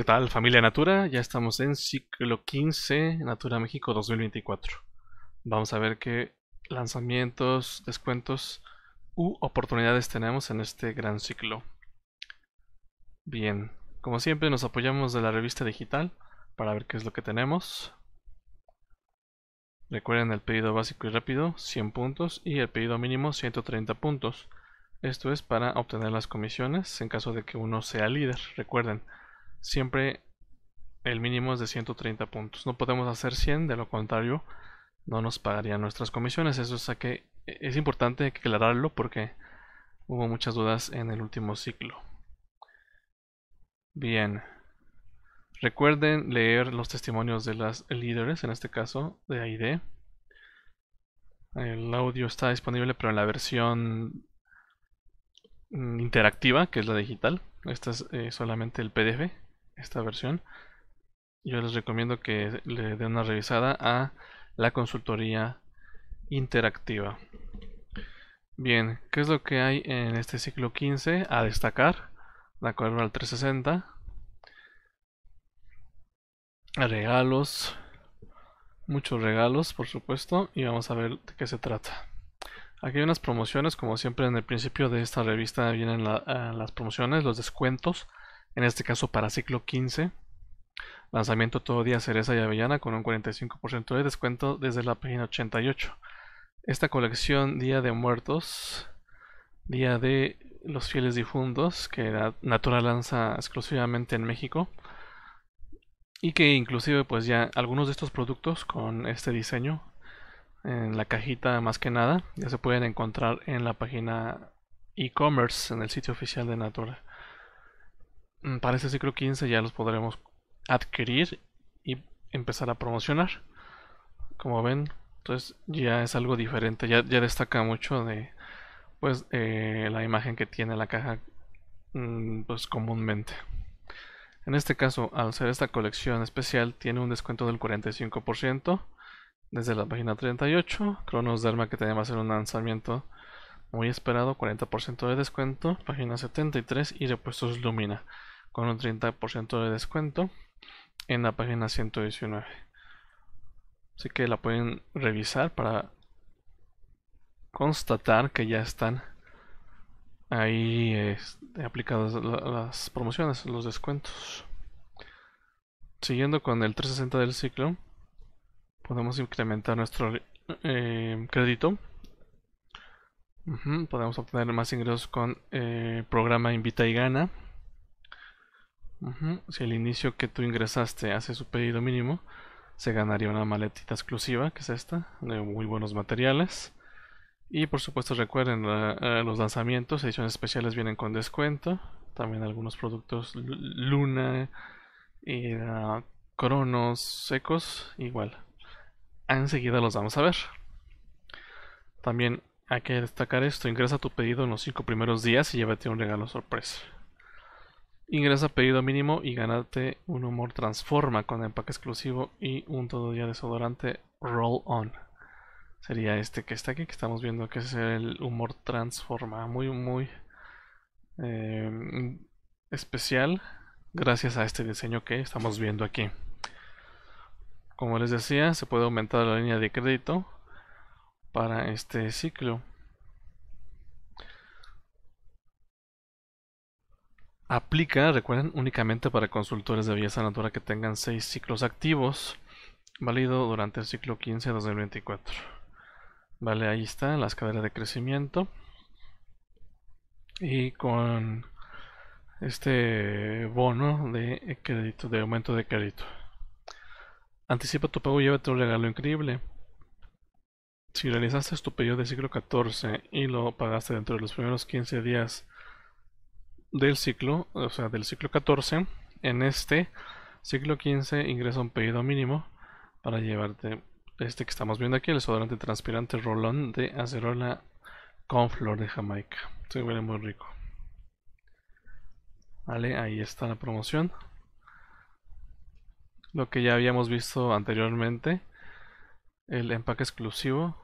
¿Qué tal familia Natura? Ya estamos en ciclo 15 Natura México 2024. Vamos a ver qué lanzamientos, descuentos u oportunidades tenemos en este gran ciclo. Bien, como siempre nos apoyamos de la revista digital para ver qué es lo que tenemos. Recuerden el pedido básico y rápido 100 puntos y el pedido mínimo 130 puntos. Esto es para obtener las comisiones en caso de que uno sea líder, recuerden siempre el mínimo es de 130 puntos. No podemos hacer 100, de lo contrario no nos pagarían nuestras comisiones. Eso es, a que e, es importante aclararlo porque hubo muchas dudas en el último ciclo. Bien. Recuerden leer los testimonios de las líderes, en este caso de AID. El audio está disponible pero en la versión mm, interactiva, que es la digital. Esta es eh, solamente el PDF esta versión, yo les recomiendo que le den una revisada a la consultoría interactiva. Bien, ¿qué es lo que hay en este ciclo 15 a destacar? La acuerdo al 360. Regalos. Muchos regalos, por supuesto. Y vamos a ver de qué se trata. Aquí hay unas promociones, como siempre en el principio de esta revista vienen eh, las promociones, los descuentos en este caso para ciclo 15. Lanzamiento todo día cereza y avellana con un 45% de descuento desde la página 88. Esta colección Día de Muertos, Día de los Fieles Difuntos, que Natura lanza exclusivamente en México. Y que inclusive pues ya algunos de estos productos con este diseño en la cajita más que nada ya se pueden encontrar en la página e-commerce en el sitio oficial de Natura. Mm, para este ciclo 15 ya los podremos adquirir y empezar a promocionar. Como ven, entonces pues, ya es algo diferente, ya, ya destaca mucho de pues eh, la imagen que tiene la caja mm, pues comúnmente. En este caso, al ser esta colección especial, tiene un descuento del 45% desde la página 38. Cronos Derma, que tenía va a ser un lanzamiento muy esperado, 40% de descuento, página 73 y repuestos Lumina con un 30% de descuento en la página 119. Así que la pueden revisar para constatar que ya están ahí este, aplicadas las promociones, los descuentos. Siguiendo con el 360 del ciclo, podemos incrementar nuestro eh, crédito. podemos obtener más ingresos con el eh, programa Invita y Gana. Si el inicio que tú ingresaste hace su pedido mínimo, se ganaría una maletita exclusiva, que es esta, de muy buenos materiales. Y por supuesto recuerden, eh, los lanzamientos, ediciones especiales vienen con descuento. También algunos productos Luna, y, Cronos secos, igual. Enseguida los vamos a ver. También hay que destacar esto, ingresa tu pedido en los cinco primeros días y llévate un regalo sorpresa. Ingresa pedido mínimo y ganarte un humor transforma con empaque exclusivo y un todo día desodorante roll on. Sería este que está aquí, que estamos viendo que es el humor transforma. Muy, muy em, especial gracias a este diseño que estamos viendo aquí. Como les decía, se puede aumentar la línea de crédito para este ciclo. Aplica, recuerden, únicamente para consultores de belleza natural que tengan 6 ciclos activos, válido durante el ciclo 15 de 2024. Vale, ahí está, las caderas de crecimiento. Y con este bono de crédito, de aumento de crédito. Anticipa tu pago y llévate un regalo increíble. Si realizaste tu pedido de ciclo 14 y lo pagaste dentro de los primeros 15 días del ciclo, o sea, del ciclo 14, en este ciclo 15 ingresa un pedido mínimo para llevarte este que estamos viendo aquí, el desodorante transpirante Rolón de acerola con flor de Jamaica. Se huele muy rico. Vale, ahí está la promoción. Lo que ya habíamos visto anteriormente, el empaque exclusivo,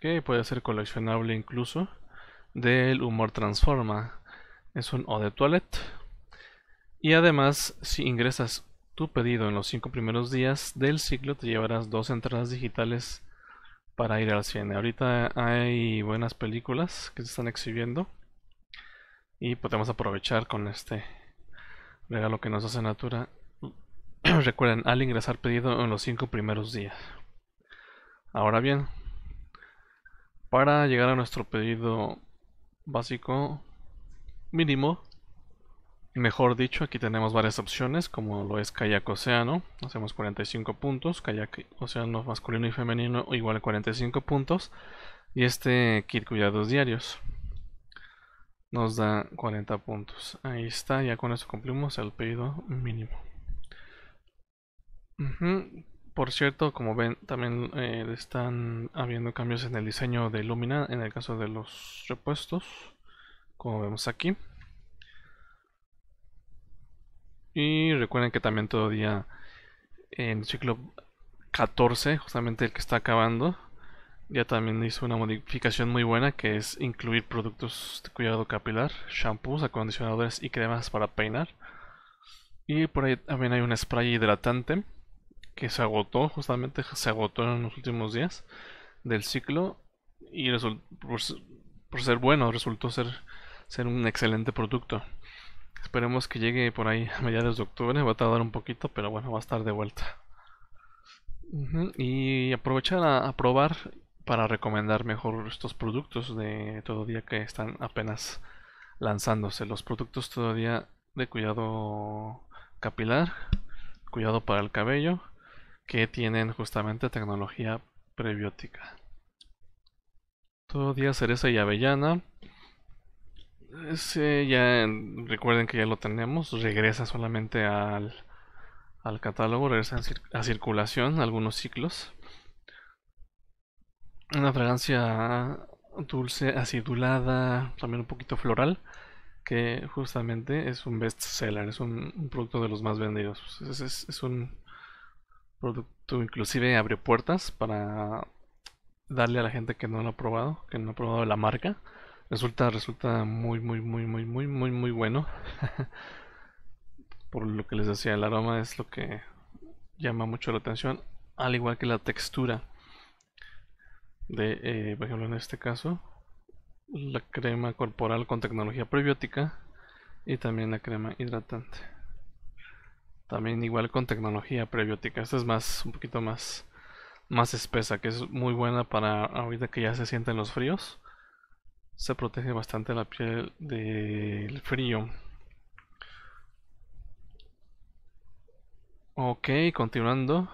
que puede ser coleccionable incluso, del humor transforma es un O de Toilet. Y además, si ingresas tu pedido en los cinco primeros días del ciclo, te llevarás dos entradas digitales para ir al cine. Ahorita hay buenas películas que se están exhibiendo y podemos aprovechar con este regalo que nos hace Natura. Recuerden, al ingresar pedido en los cinco primeros días. Ahora bien, para llegar a nuestro pedido básico mínimo. Mejor dicho, aquí tenemos varias opciones, como lo es kayak océano, hacemos 45 puntos, kayak océano masculino y femenino igual a 45 puntos, y este kit cuidados diarios nos da 40 puntos. Ahí está, ya con eso cumplimos el pedido mínimo. Por cierto, como ven, también eh, están habiendo cambios en el diseño de Lumina en el caso de los repuestos como vemos aquí. Y recuerden que también todavía en el ciclo 14, justamente el que está acabando, ya también hizo una modificación muy buena que es incluir productos de cuidado capilar, shampoos, acondicionadores y cremas para peinar. Y por ahí también hay un spray hidratante que se agotó, justamente se agotó en los últimos días del ciclo y por, por ser bueno resultó ser ser un excelente producto. Esperemos que llegue por ahí a mediados de octubre. Va a tardar un poquito, pero bueno, va a estar de vuelta. Y aprovechar a, probar para recomendar mejor estos productos de todo día que están apenas lanzándose. Los productos todavía de cuidado capilar, cuidado para el cabello, que tienen justamente tecnología prebiótica. día cereza y avellana ese ya mm, recuerden que ya lo tenemos. Regresa solamente al, al catálogo, regresa a, circulación algunos ciclos. Una fragancia dulce, acidulada, también un poquito floral, que justamente es un best seller, es un, producto de los más vendidos. Es, es, un producto, inclusive abre puertas para darle a la gente que no lo ha probado, que no ha probado la marca Resulta, resulta muy, muy, muy, muy, muy, muy, muy bueno. Por lo que les decía, el aroma es lo que llama mucho la atención, al igual que la textura. De, eh, por ejemplo, en este caso, la crema corporal con tecnología prebiótica y también la crema hidratante. También igual con tecnología prebiótica. Esta es más, un poquito más, más espesa, que es muy buena para ahorita que ya se sienten los fríos se protege bastante la piel del frío. Ok, continuando.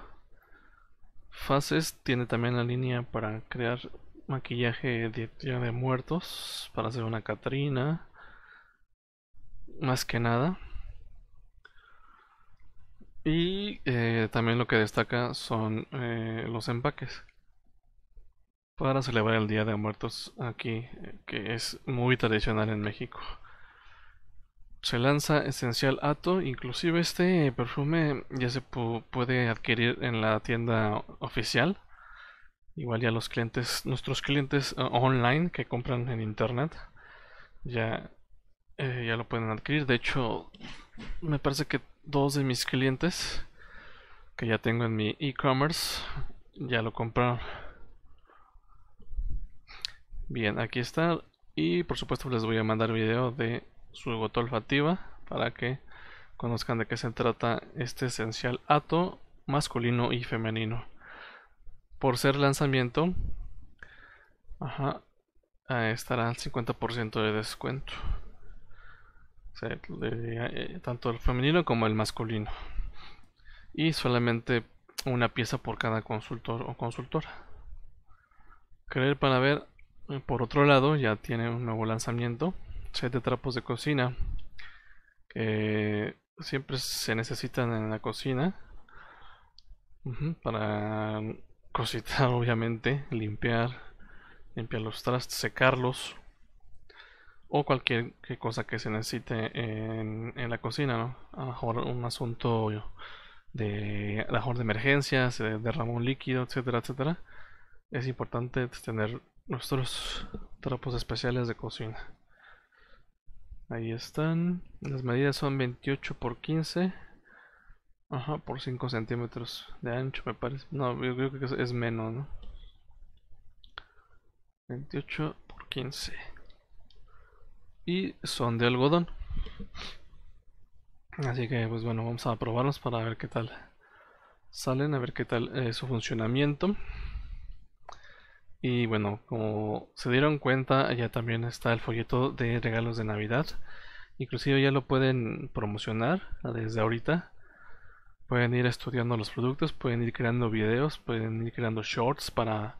Faces tiene también la línea para crear maquillaje de Muertos, para hacer una Catrina. Más que nada. Y eh, también lo que destaca son eh, los empaques para celebrar el Día de Muertos aquí, eh, que es muy tradicional en México. Se lanza Esencial Ato, inclusive este perfume ya se puede adquirir en la tienda oficial. Igual ya los clientes, nuestros clientes eh, online que compran en internet, ya, eh, ya lo pueden adquirir. De hecho, me parece que dos de mis clientes que ya tengo en mi e-commerce ya lo compraron. Bien, aquí está. Y por supuesto les voy a mandar video de su gota olfativa para que conozcan de qué se trata este esencial ato masculino y femenino. Por ser lanzamiento, ajá, ah, estará al 50% de descuento. Eh, tanto el femenino como el masculino. Y solamente una pieza por cada consultor o consultora. Creer para ver eh, por otro lado, ya tiene un nuevo lanzamiento, siete trapos de cocina, que siempre se necesitan en la cocina para cositar, obviamente, limpiar, limpiar los trastes, secarlos o cualquier cosa que se necesite en, la cocina, ¿no? A lo mejor un asunto de mejor de emergencia, se líquido, etcétera, etcétera. Es importante tener nuestros trapos especiales de cocina. Ahí están. Las medidas son 28 por 15. Ajá, por 5 centímetros de ancho me parece. No, yo creo que es menos, 28 por 15. Y son de algodón. Así que, pues bueno, vamos a probarlos para ver qué tal salen, a ver qué tal eh, su funcionamiento. Y bueno, como se dieron cuenta, ya también está el folleto de regalos de Navidad. Inclusive ya lo pueden promocionar desde ahorita. Pueden ir estudiando los productos, pueden ir creando videos, pueden ir creando shorts para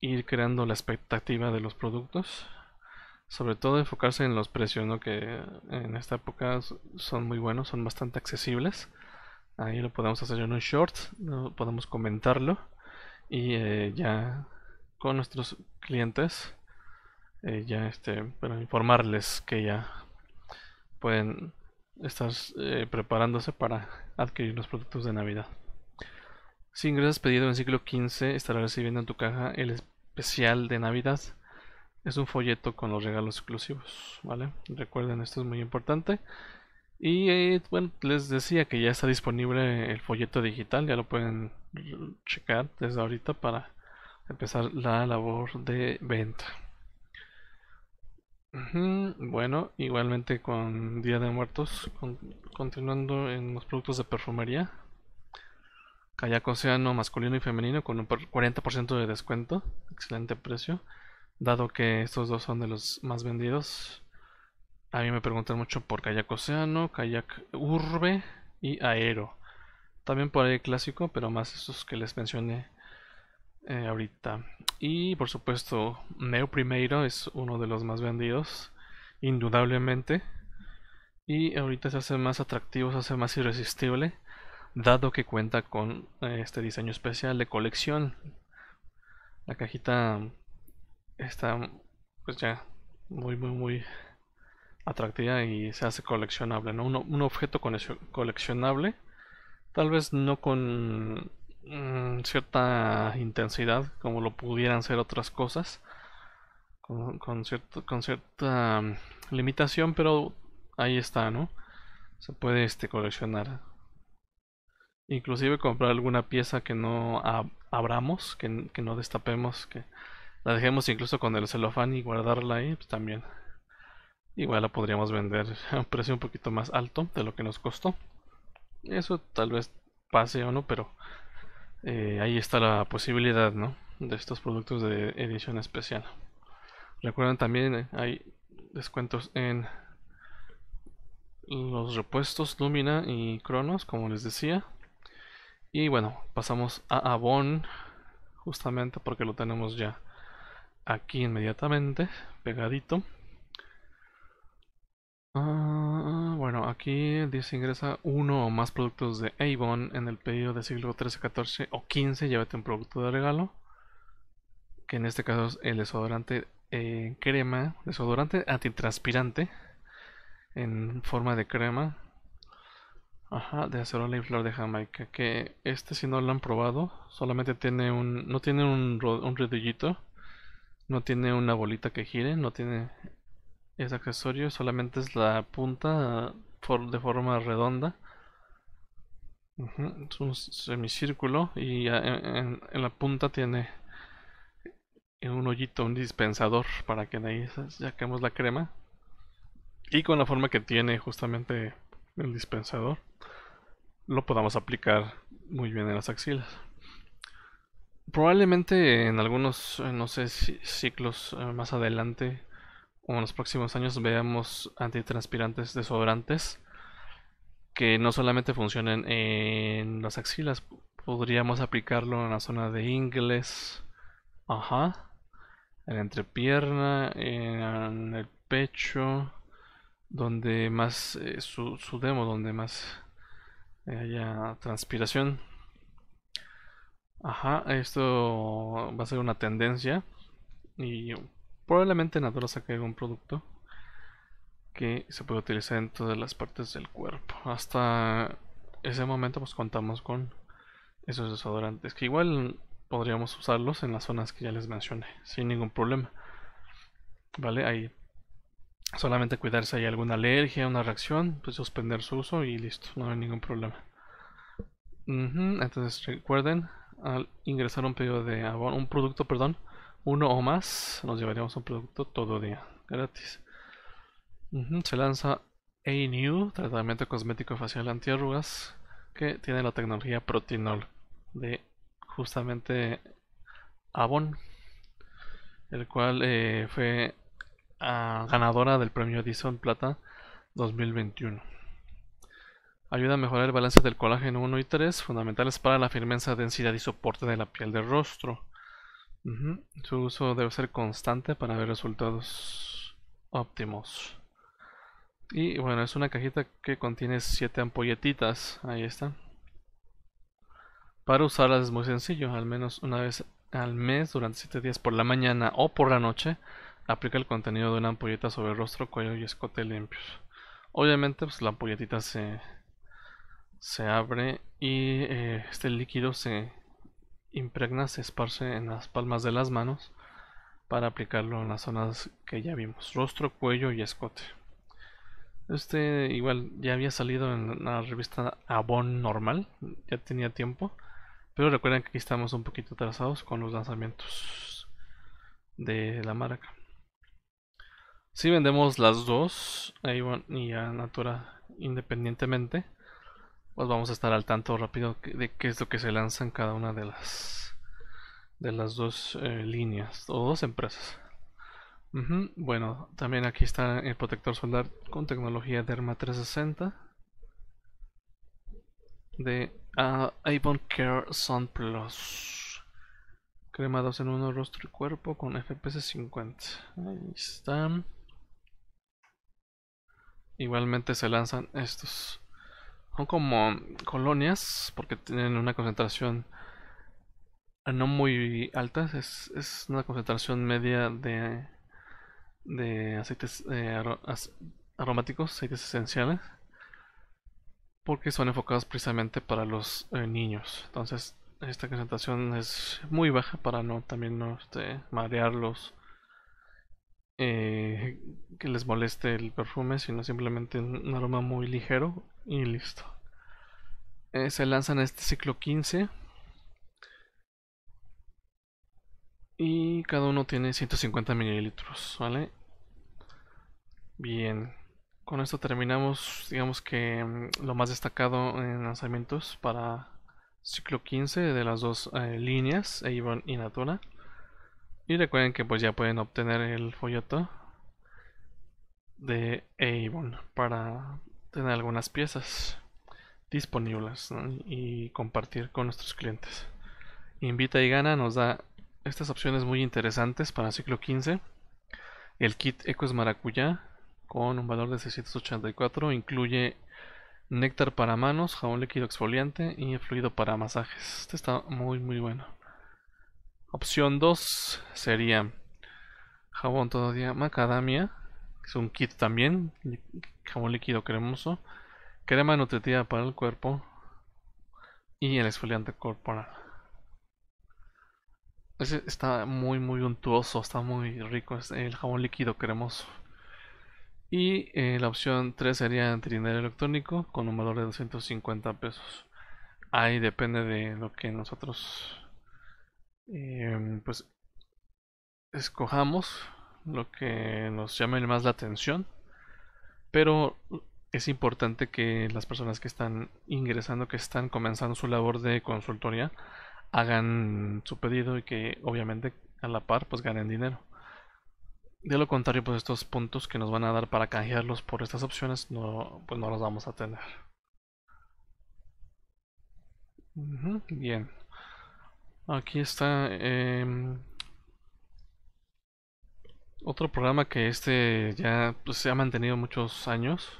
ir creando la expectativa de los productos. Sobre todo enfocarse en los precios, que en esta época son muy buenos, son bastante accesibles. Ahí lo podemos hacer en un short, podemos comentarlo y eh, ya con nuestros clientes. Eh, ya este, para informarles que ya pueden estar eh, preparándose para adquirir los productos de Navidad. Si ingresas pedido en ciclo 15, estarás recibiendo en tu caja el especial de Navidad. Es un folleto con los regalos exclusivos, ¿vale? Recuerden, esto es muy importante. Y eh, bueno, les decía que ya está disponible el folleto digital, ya lo pueden checar desde ahorita para empezar la labor de venta. Bueno, igualmente con Día de Muertos, continuando en los productos de perfumería. Kayak Océano masculino y femenino con un 40% de descuento, excelente precio, dado que estos dos son de los más vendidos. A mí me preguntan mucho por Kayak Océano, Kayak Urbe y Aero. También por el clásico, pero más estos que les mencioné eh, ahorita. Y por supuesto, Neo Primero es uno de los más vendidos, indudablemente. Y ahorita se hace más atractivo, se hace más irresistible, dado que cuenta con eh, este diseño especial de colección. La cajita está pues ya muy muy muy atractiva y se hace coleccionable, ¿no? un objeto coleccionable, tal vez no con Mm, cierta intensidad como lo pudieran ser otras cosas con, cierto, con cierta mm, limitación pero ahí está no se puede este coleccionar inclusive comprar alguna pieza que no abramos que, que, no destapemos que la dejemos incluso con el celofán y guardarla ahí pues también igual la podríamos vender a un precio un poquito más alto de lo que nos costó eso tal vez pase o no pero eh, ahí está la posibilidad ¿no? de estos productos de edición especial. Recuerden también eh, hay descuentos en los repuestos Lumina y Cronos, como les decía. Y bueno, pasamos a Avon, justamente porque lo tenemos ya aquí inmediatamente, pegadito. Ah, bueno, aquí dice ingresa uno o más productos de Avon en el pedido de siglo 13, 14 o 15, llévate un producto de regalo, que en este caso es el desodorante eh, crema, desodorante antitranspirante en forma de crema. Ajá, de acerola y flor de Jamaica. Que este si no lo han probado, solamente tiene un, no tiene un, rodillito no tiene una bolita que gire, no tiene es accesorio, solamente es la punta de forma redonda. Es un semicírculo y en, la punta tiene un hoyito, un dispensador para que de ahí saquemos la crema. Y con la forma que tiene justamente el dispensador, lo podamos aplicar muy bien en las axilas. Probablemente en algunos, eh, no sé, ciclos eh, más adelante como en los próximos años veamos antitranspirantes desodorantes que no solamente funcionen en las axilas, podríamos aplicarlo en la zona de ingles, ajá, en la entrepierna, en el pecho, donde más eh, sudemos, donde más eh, haya transpiración. Ajá, esto va a ser una tendencia y Probablemente Natura saque algún producto que se puede utilizar en todas las partes del cuerpo. Hasta ese momento pues contamos con esos desodorantes que igual podríamos usarlos en las zonas que ya les mencioné sin ningún problema. ¿Vale? Ahí solamente cuidarse si hay alguna alergia, una reacción, pues suspender su uso y listo, no hay ningún problema. Entonces recuerden al ingresar un pedido de abono, un producto, perdón, uno o más, nos llevaríamos un producto todo día, gratis. Se lanza A-New, tratamiento cosmético facial antiarrugas, que tiene la tecnología Protinol de justamente Avon, el cual eh, fue ah, ganadora del premio Edison Plata 2021. Ayuda a mejorar el balance del colágeno 1 y 3, fundamentales para la firmeza, densidad y soporte de la piel del rostro. Su uso debe ser constante para ver resultados óptimos. Y bueno, es una cajita que contiene 7 ampolletitas. Ahí está. Para usarlas es muy sencillo, al menos una vez al mes durante 7 días por la mañana o por la noche. Aplica el contenido de una ampolleta sobre el rostro, cuello y escote limpios. Obviamente, pues la ampolletita se, se abre y eh, este líquido se impregna se esparce en las palmas de las manos para aplicarlo en las zonas que ya vimos, rostro, cuello y escote. Este igual ya había salido en la revista Avon normal, ya tenía tiempo, pero recuerden que aquí estamos un poquito atrasados con los lanzamientos de la marca. Si vendemos las dos, Avon y a Natura independientemente, pues vamos a estar al tanto rápido de qué es lo que se lanza en cada una de las de las dos eh, líneas o dos empresas. Bueno, también aquí está el protector solar con tecnología Derma 360 de ah, Avon Care Sun Plus. Crema en uno rostro y cuerpo con FPS 50. Ahí están. Igualmente se lanzan estos son como colonias porque tienen una concentración eh, no muy alta, es, es una concentración media de, de aceites eh, aromáticos, aceites esenciales, porque son enfocados precisamente para los eh, niños. Entonces esta concentración es muy baja para no también no este, marearlos eh, que les moleste el perfume, sino simplemente un aroma muy ligero y listo. Eh, se lanzan este ciclo 15. Y cada uno tiene 150 mililitros, ¿vale? Bien, con esto terminamos, digamos que mm, lo más destacado en lanzamientos para ciclo 15 de las dos eh, líneas, Avon y Natura. Y recuerden que pues ya pueden obtener el folleto de Avon para tener algunas piezas disponibles y compartir con nuestros clientes. Invita y gana nos da estas opciones muy interesantes para ciclo 15. El kit es Maracuyá con un valor de 684 incluye néctar para manos, jabón líquido exfoliante y fluido para masajes. Este está muy muy bueno. Opción 2 sería jabón todavía macadamia, es un kit también, jabón líquido cremoso, crema nutritiva para el cuerpo y el exfoliante corporal. está muy muy untuoso, está muy rico es el jabón líquido cremoso. Y eh, la opción 3 sería trinero electrónico con un valor de 250 pesos. Ahí depende de lo que nosotros Em, pues escojamos lo que nos llame más la atención, pero es importante que las personas que están ingresando, que están comenzando su labor de consultoría, hagan su pedido y que obviamente a la par pues ganen dinero. De lo contrario, pues estos puntos que nos van a dar para canjearlos por estas opciones no, pues no los vamos a tener. bien. Aquí está em, otro programa que este ya pues, se ha mantenido muchos años.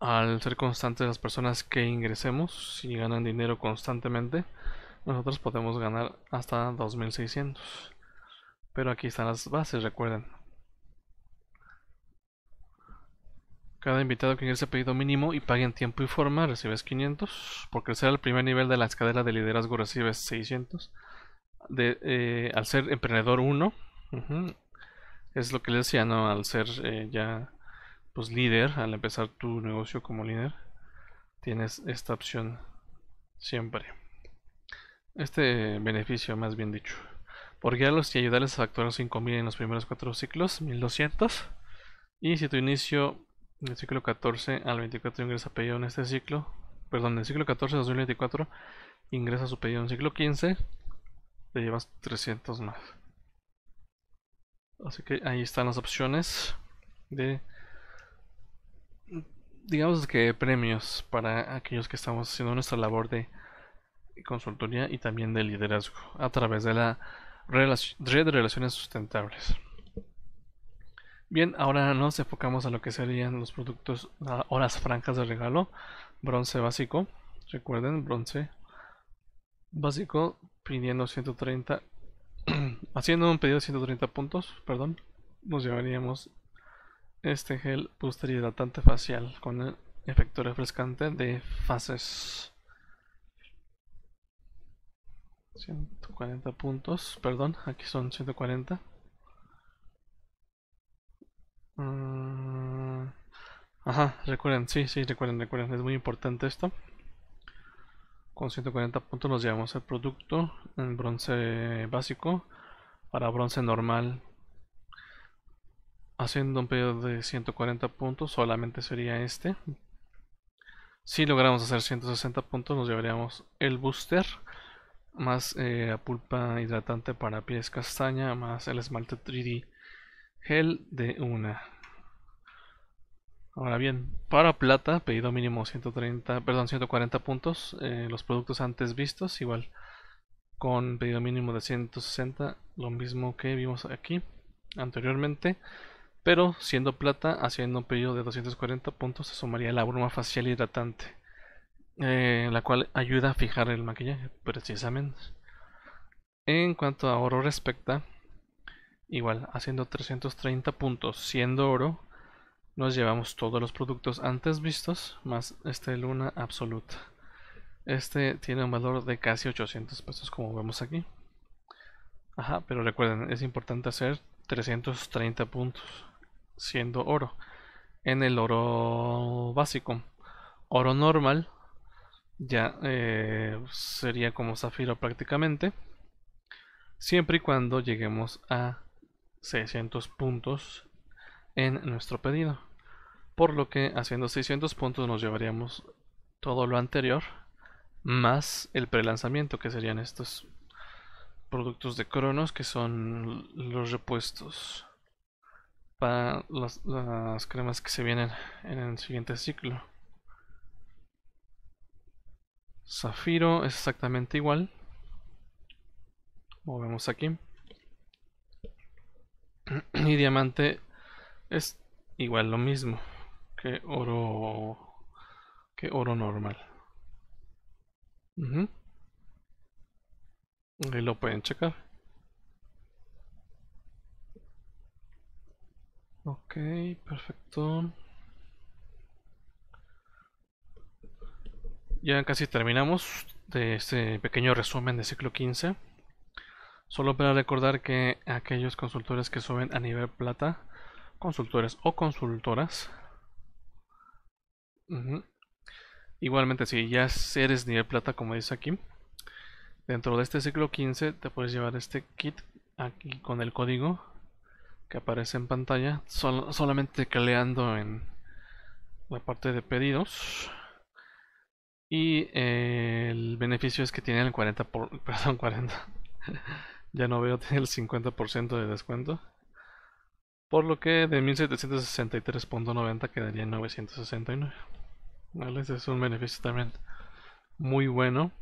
Al ser constantes las personas que ingresemos, si ganan dinero constantemente, nosotros podemos ganar hasta 2600. Pero aquí están las bases, recuerden. Cada invitado que ingrese pedido mínimo y pague en tiempo y forma recibes 500. Por crecer el primer nivel de la escalera de liderazgo recibes 600. Eh, al ser emprendedor 1, es lo que le decía, ¿no? Al ser eh, ya pues líder, al empezar tu negocio como líder, tienes esta opción siempre. Este beneficio, más bien dicho. Por guiarlos y ayudarles a facturar 5.000 en los primeros cuatro ciclos, 1.200. Y si tu inicio del ciclo 14 al 24 ingresa pedido en este ciclo, perdón, el ciclo 14 al 24 ingresa su pedido en el ciclo 15, te llevas 300 más. Así que ahí están las opciones de, digamos que premios para aquellos que estamos haciendo nuestra labor de consultoría y también de liderazgo a través de la red de relaciones sustentables. Bien, ahora nos enfocamos a lo que serían los productos ah, horas francas de regalo. Bronce básico, recuerden, bronce básico pidiendo 130, haciendo un pedido de 130 puntos, perdón, nos llevaríamos este gel booster hidratante facial con el efecto refrescante de fases. 140 puntos, perdón, aquí son 140. Ajá, recuerden, sí, sí, recuerden, recuerden, es muy importante esto. Con 140 puntos nos llevamos el producto en bronce básico para bronce normal. Haciendo un pedido de 140 puntos solamente sería este. Si logramos hacer 160 puntos nos llevaríamos el booster más eh, la pulpa hidratante para pies castaña más el esmalte 3D gel de una Ahora bien, para plata, pedido mínimo 130, perdón, 140 puntos, eh, los productos antes vistos, igual con pedido mínimo de 160, lo mismo que vimos aquí anteriormente, pero siendo plata, haciendo un pedido de 240 puntos, se sumaría la bruma facial hidratante, eh, la cual ayuda a fijar el maquillaje, precisamente. En cuanto a oro respecta, igual, haciendo 330 puntos, siendo oro, nos llevamos todos los productos antes vistos más este luna absoluta este tiene un valor de casi 800 pesos como vemos aquí ajá pero recuerden es importante hacer 330 puntos siendo oro en el oro básico oro normal ya eh, sería como zafiro prácticamente siempre y cuando lleguemos a 600 puntos en nuestro pedido por lo que haciendo 600 puntos nos llevaríamos todo lo anterior más el prelanzamiento que serían estos productos de Cronos que son los repuestos para las, cremas que se vienen en el siguiente ciclo Zafiro es exactamente igual Movemos aquí y diamante es igual lo mismo que oro que oro normal ahí lo pueden checar ok perfecto ya casi terminamos de este pequeño resumen de ciclo 15 solo para recordar que aquellos consultores que suben a nivel plata consultores o consultoras Igualmente, si ya eres nivel plata, como dice aquí, dentro de este ciclo 15 te puedes llevar este kit aquí con el código que aparece en pantalla, solamente caleando en la parte de pedidos. Y eh, el beneficio es que tiene el 40%, por, perdón, 40. ya no veo, tiene el 50% de descuento. Por lo que de 1763.90 quedaría en 969. Ese es un beneficio también muy bueno.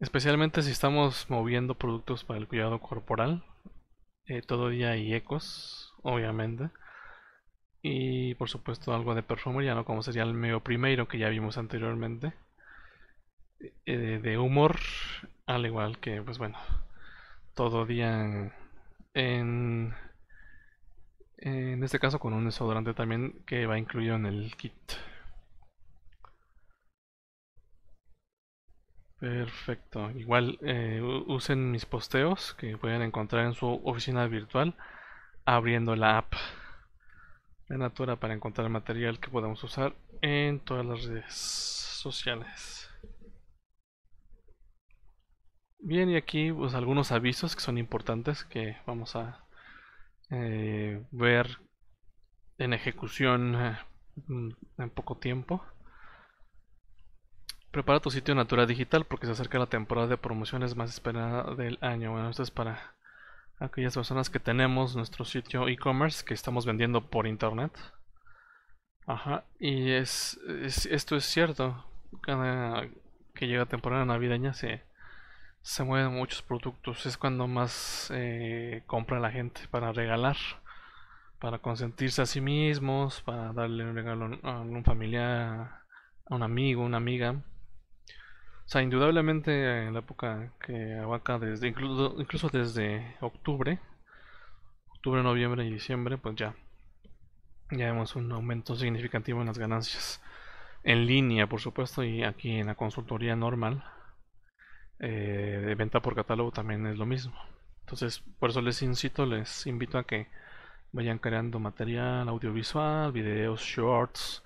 Especialmente si estamos moviendo productos para el cuidado corporal. Eh, todo día hay ecos, obviamente. Y por supuesto algo de Ya ¿no? Como sería el medio primero que ya vimos anteriormente. Eh, de humor, al igual que, pues bueno, todo día en, en este caso con un desodorante también que va incluido en el kit. Perfecto. Igual eh, usen mis posteos que pueden encontrar en su oficina virtual abriendo la app de Natura para encontrar material que podamos usar en todas las redes sociales. Bien, y aquí pues, algunos avisos que son importantes que vamos a eh, ver en ejecución eh, en poco tiempo. Prepara tu sitio Natura Digital porque se acerca la temporada de promociones más esperada del año. Bueno, esto es para aquellas personas que tenemos nuestro sitio e-commerce que estamos vendiendo por internet. Ajá, y es, esto es cierto. Cada que llega temporada navideña se, se mueven muchos productos. Es cuando más eh, compra la gente para regalar, para consentirse a sí mismos, para darle un regalo a un familiar, a un amigo, una amiga. O sea, indudablemente eh, en la época que abaca desde incluso, desde octubre, octubre, noviembre y diciembre, pues ya ya vemos un aumento significativo en las ganancias en línea, por supuesto, y aquí en la consultoría normal eh, de venta por catálogo también es lo mismo. Entonces, por eso les incito, les invito a que vayan creando material audiovisual, videos shorts,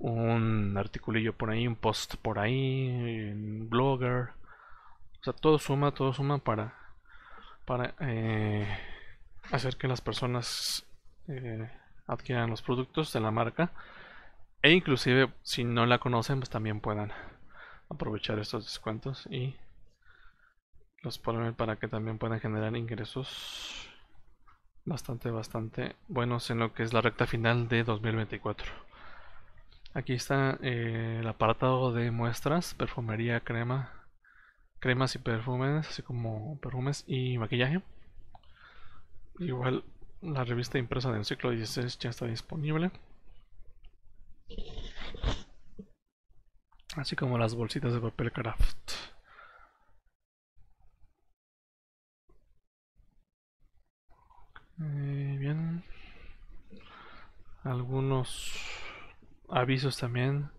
un articulillo por ahí, un post por ahí, un Blogger. O sea, todo suma, todo suma para, para eh, hacer que las personas eh, adquieran los productos de la marca. E inclusive, si no la conocen, pues también puedan aprovechar estos descuentos y los ponen para que también puedan generar ingresos bastante, bastante buenos en lo que es la recta final de 2024. Aquí está eh, el apartado de muestras, perfumería, crema, cremas y perfumes, así como perfumes y maquillaje. Igual la revista impresa del ciclo 16 ya está disponible. Así como las bolsitas de papel craft. bien. Algunos avisos también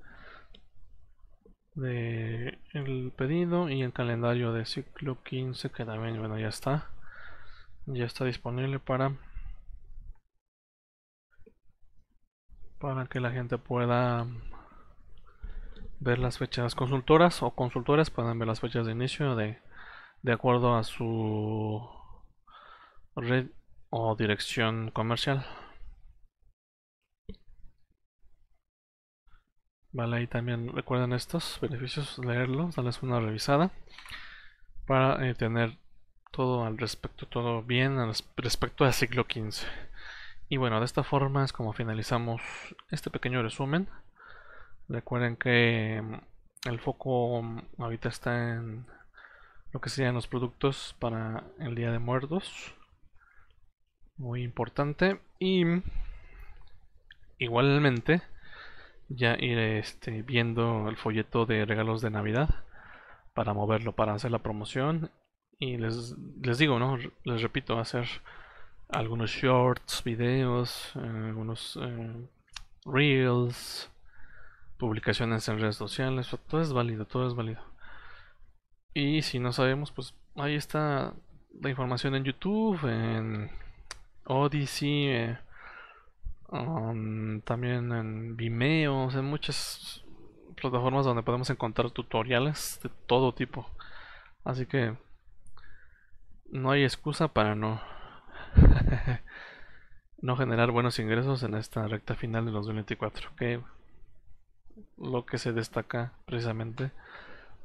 de el pedido y el calendario de ciclo 15 que también bueno ya está ya está disponible para para que la gente pueda ver las fechas consultoras o consultoras puedan ver las fechas de inicio de, de acuerdo a su red o dirección comercial Vale, ahí también recuerden estos beneficios, leerlos, darles una revisada para eh, tener todo al respecto, todo bien al respecto al siglo XV. Y bueno, de esta forma es como finalizamos este pequeño resumen. Recuerden que mm, el foco mm, ahorita está en lo que serían los productos para el Día de Muertos. Muy importante. Y mm, igualmente ya ir este, viendo el folleto de regalos de Navidad para moverlo, para hacer la promoción. Y les, les digo, ¿no? Les repito, hacer algunos shorts, videos, algunos eh, reels, publicaciones en redes sociales. Todo es válido, todo es válido. Y si no sabemos, pues ahí está la información en YouTube, en Odyssey. Eh, también en Vimeo, en muchas plataformas donde podemos encontrar tutoriales de todo tipo. Así que no hay excusa para no, no generar buenos ingresos en esta recta final de los 2024. Que lo que se destaca precisamente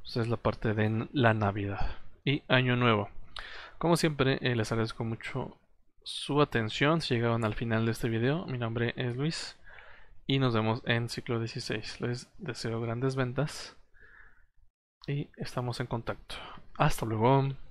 pues, es la parte de la Navidad y Año Nuevo. Como siempre, eh, les agradezco mucho su atención si llegaron al final de este video. Mi nombre es Luis y nos vemos en ciclo 16. Les deseo grandes ventas y estamos en contacto. Hasta luego.